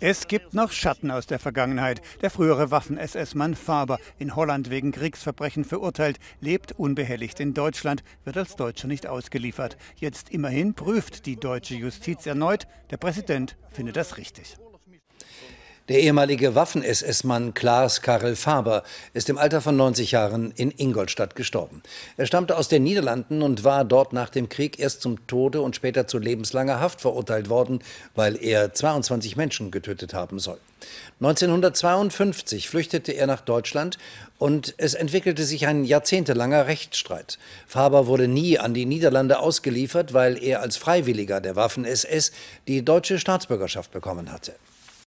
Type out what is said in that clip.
Es gibt noch Schatten aus der Vergangenheit. Der frühere Waffen-SS-Mann Faber, in Holland wegen Kriegsverbrechen verurteilt, lebt unbehelligt in Deutschland, wird als Deutscher nicht ausgeliefert. Jetzt immerhin prüft die deutsche Justiz erneut. Der Präsident findet das richtig. Der ehemalige Waffen-SS-Mann Klaas Karel Faber ist im Alter von 90 Jahren in Ingolstadt gestorben. Er stammte aus den Niederlanden und war dort nach dem Krieg erst zum Tode und später zu lebenslanger Haft verurteilt worden, weil er 22 Menschen getötet haben soll. 1952 flüchtete er nach Deutschland und es entwickelte sich ein jahrzehntelanger Rechtsstreit. Faber wurde nie an die Niederlande ausgeliefert, weil er als Freiwilliger der Waffen-SS die deutsche Staatsbürgerschaft bekommen hatte.